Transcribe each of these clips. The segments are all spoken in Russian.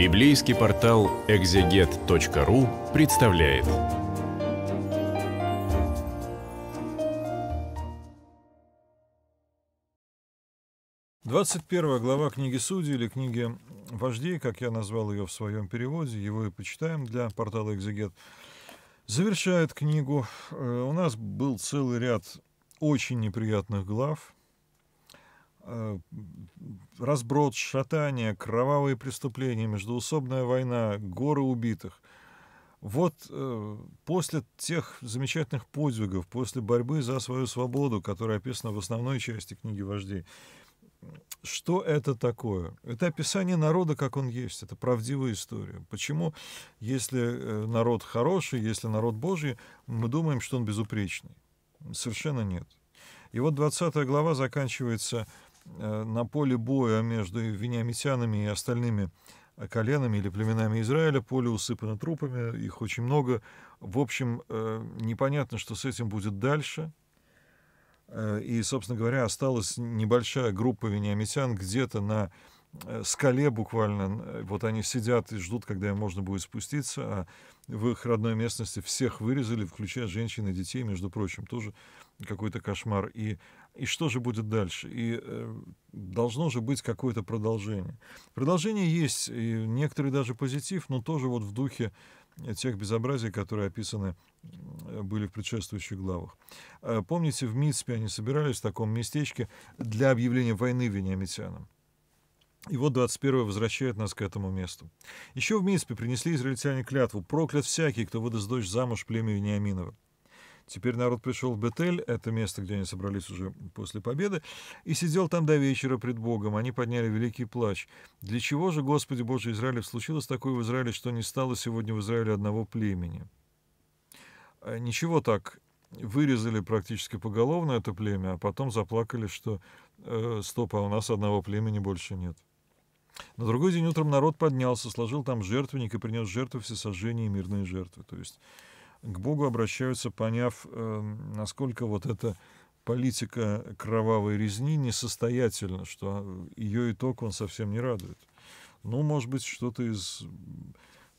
Библейский портал экзегет.ру представляет. Двадцать первая глава книги Судей или книги Вождей, как я назвал ее в своем переводе, его и почитаем для портала Экзегет, завершает книгу. Э, у нас был целый ряд очень неприятных глав – Э, разброд, шатание, кровавые преступления, междуусобная война, горы убитых. Вот э, после тех замечательных подвигов, после борьбы за свою свободу, которая описана в основной части книги «Вождей», что это такое? Это описание народа, как он есть. Это правдивая история. Почему, если э, народ хороший, если народ Божий, мы думаем, что он безупречный? Совершенно нет. И вот 20 глава заканчивается Э, на поле боя между вениамитянами и остальными коленами или племенами Израиля, поле усыпано трупами, их очень много. В общем, э, непонятно, что с этим будет дальше. Э, и, собственно говоря, осталась небольшая группа вениамитян где-то на Э, скале буквально. Э, вот они сидят и ждут, когда им можно будет спуститься, а в их родной местности всех вырезали, включая женщин и детей, между прочим, тоже какой-то кошмар. И, и что же будет дальше? И э, должно же быть какое-то продолжение. Продолжение есть, и некоторые даже позитив, но тоже вот в духе тех безобразий, которые описаны э, были в предшествующих главах. Помните, в Мицпе они собирались в таком местечке для объявления войны вениамитянам. И вот 21 возвращает нас к этому месту. Еще в Мицпе принесли израильтяне клятву «Проклят всякий, кто выдаст дочь замуж племя Вениаминова». Теперь народ пришел в Бетель, это место, где они собрались уже после победы, и сидел там до вечера пред Богом. Они подняли великий плач. Для чего же, Господи Божий Израилев, случилось такое в Израиле, что не стало сегодня в Израиле одного племени? А ничего так, вырезали практически поголовно это племя, а потом заплакали, что э, стоп, а у нас одного племени больше нет. На другой день утром народ поднялся, сложил там жертвенник и принес жертвы всесожжения и мирные жертвы. То есть к Богу обращаются, поняв, эм, насколько вот эта политика кровавой резни несостоятельна, что э, ее итог он совсем не радует. Ну, может быть, что-то из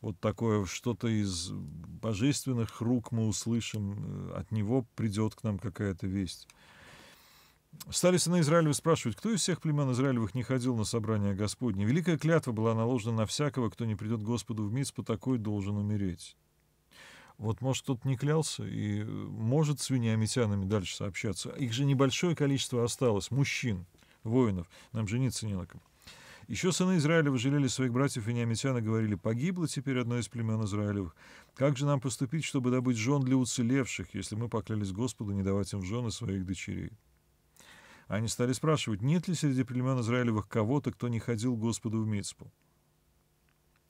вот такое, что-то из божественных рук мы услышим, э, от него придет к нам какая-то весть. Стали сыны Израилевы спрашивать, кто из всех племен Израилевых не ходил на собрание Господне. Великая клятва была наложена на всякого, кто не придет Господу в по такой должен умереть. Вот, может, тот не клялся и может с вениамитянами дальше сообщаться. Их же небольшое количество осталось, мужчин, воинов. Нам жениться не на ком. Еще сыны Израилева жалели своих братьев вениамитян и говорили, «Погибло теперь одно из племен Израилевых. Как же нам поступить, чтобы добыть жен для уцелевших, если мы поклялись Господу не давать им в жены своих дочерей?» А они стали спрашивать, нет ли среди племен Израилевых кого-то, кто не ходил Господу в Мицпу.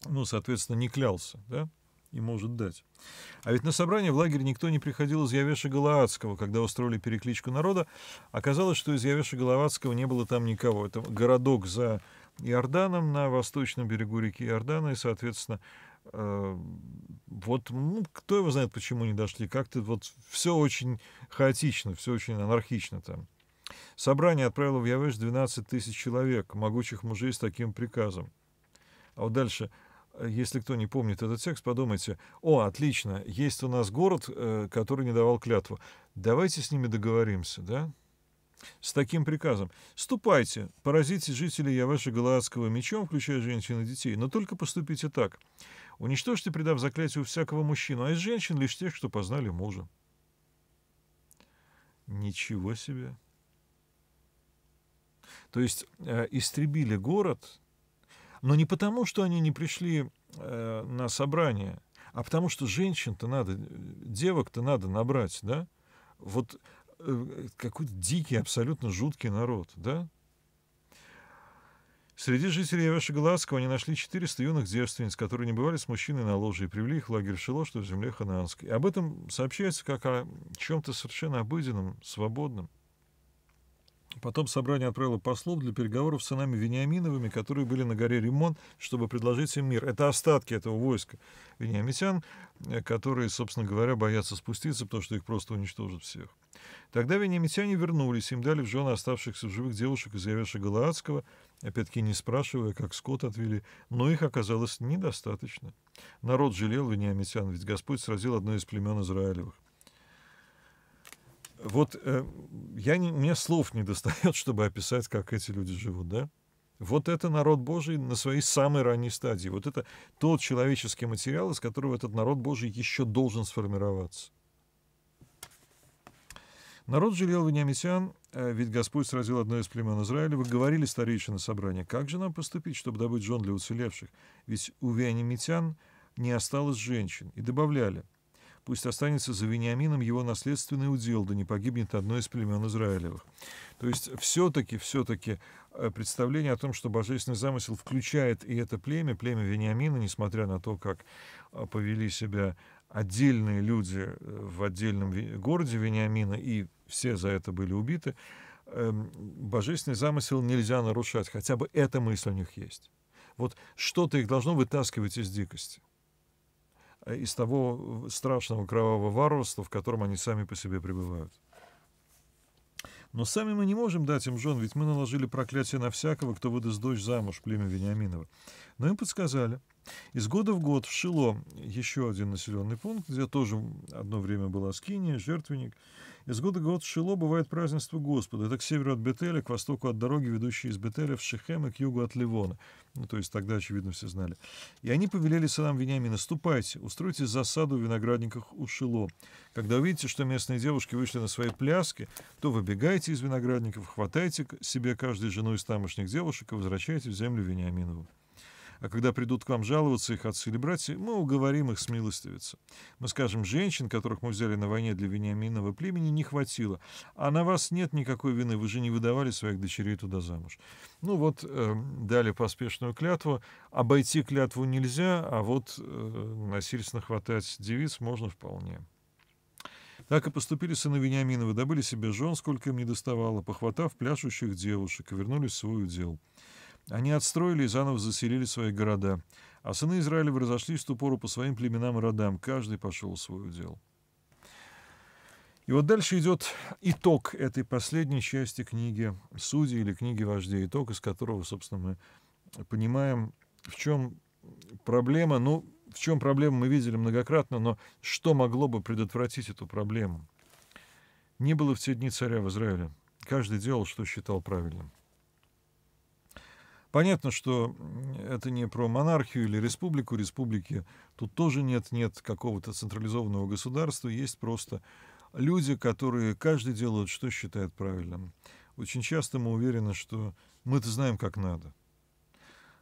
Ну, соответственно, не клялся, да? и может дать. А ведь на собрание в лагерь никто не приходил из Явеша Галаадского, когда устроили перекличку народа. Оказалось, что из Явеша Галаадского не было там никого. Это городок за Иорданом, на восточном берегу реки Иордана, и, соответственно, э, вот ну, кто его знает, почему не дошли. Как-то вот все очень хаотично, все очень анархично там. Собрание отправило в Явеш 12 тысяч человек, могучих мужей с таким приказом. А вот дальше, э, если кто не помнит этот текст, подумайте, о, отлично, есть у нас город, э, который не давал клятву. Давайте с ними договоримся, да? С таким приказом. «Ступайте, поразите жителей Явеша Галаадского мечом, включая женщин и детей, но только поступите так. Уничтожьте, предав заклятию всякого мужчину, а из женщин лишь тех, что познали мужа». Ничего себе! То есть э, истребили город, но не потому, что они не пришли э, на собрание, а потому что женщин-то надо, девок-то надо набрать, да? Вот э, какой-то дикий, абсолютно жуткий народ, да? Среди жителей Явашеглазского они нашли 400 юных девственниц, которые не бывали с мужчиной на ложе, и привели их в лагерь Шило, что в земле Ханаанской. Об этом сообщается как о чем-то совершенно обыденном, свободном. Потом собрание отправило послов для переговоров с сынами Вениаминовыми, которые были на горе Римон, чтобы предложить им мир. Это остатки этого войска вениамитян, э, которые, собственно говоря, боятся спуститься, потому что их просто уничтожат всех. Тогда вениамитяне вернулись, им дали в жены оставшихся в живых девушек из Явеша Галаадского, опять-таки не спрашивая, как скот отвели, но их оказалось недостаточно. Народ жалел вениамитян, ведь Господь сразил одно из племен Израилевых. Вот э, я не, мне слов не достает, чтобы описать, как эти люди живут, да? Вот это народ Божий на своей самой ранней стадии. Вот это тот человеческий материал, из которого этот народ Божий еще должен сформироваться. Народ жалел вениамитян, э, ведь Господь сразил одно из племен Израиля. Вы говорили, старейшины собрания, как же нам поступить, чтобы добыть жен для уцелевших? Ведь у вениамитян не осталось женщин. И добавляли – Пусть останется за Вениамином его наследственный удел, да не погибнет одно из племен Израилевых. То есть все-таки, все-таки э, представление о том, что божественный замысел включает и это племя, племя Вениамина, несмотря на то, как э, повели себя отдельные люди э, в отдельном городе Вениамина, и все за это были убиты, эм, божественный замысел нельзя нарушать, хотя бы эта мысль у них есть. Вот что-то их должно вытаскивать из дикости. Э, из того э, страшного кровавого варварства, в котором они сами по себе пребывают. Но сами мы не можем дать им жен, ведь мы наложили проклятие на всякого, кто выдаст дочь замуж племя Вениаминова. Но им подсказали. Из года в год в Шило, еще один населенный пункт, где тоже одно время была Скиния, жертвенник, из года в год в Шило бывает празднество Господа. Это к северу от Бетеля, к востоку от дороги, ведущей из Бетеля в Шехем и к югу от Ливона. Ну, то есть тогда, очевидно, все знали. И они повелели сынам Вениамина, «Наступайте, устройте засаду в виноградниках у Шило. Когда увидите, что местные девушки вышли на свои пляски, то выбегайте из виноградников, хватайте себе каждую жену из тамошних девушек и возвращайте в землю Вениаминову. А когда придут к вам жаловаться их отцы или братья, мы уговорим их смилостивиться. Мы скажем, женщин, которых мы взяли на войне для Вениаминова племени, не хватило, а на вас нет никакой вины, вы же не выдавали своих дочерей туда замуж. Ну вот, э, дали поспешную клятву. Обойти клятву нельзя, а вот э, насильственно хватать девиц можно вполне. Так и поступили сыны Вениаминовы, добыли себе жен, сколько им не доставало, похватав пляшущих девушек, и вернулись в свой удел. Они отстроили и заново заселили свои города, а сыны Израилев разошлись в ту пору по своим племенам и родам, каждый пошел свой удел. И вот дальше идет итог этой последней части книги «Судьи» или книги «Вождей», итог, из которого, собственно, мы понимаем, в чем проблема. Ну, в чем проблема мы видели многократно, но что могло бы предотвратить эту проблему? Не было в те дни царя в Израиле. Каждый делал, что считал правильным. Понятно, что это не про монархию или республику. Республики тут тоже нет, нет какого-то централизованного государства. Есть просто люди, которые каждый делают, что считает правильным. Очень часто мы уверены, что мы-то знаем, как надо.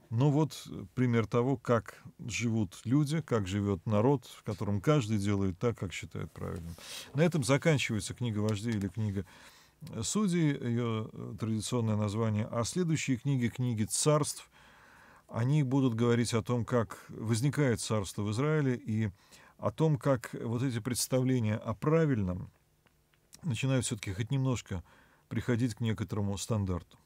Но вот э, пример того, как живут люди, как живет народ, в котором каждый делает так, как считает правильным. На этом заканчивается книга вождей или книга судей, ее э, традиционное название, а следующие книги, книги царств, они будут говорить о том, как возникает царство в Израиле и о том, как вот эти представления о правильном начинают все-таки хоть немножко приходить к некоторому стандарту.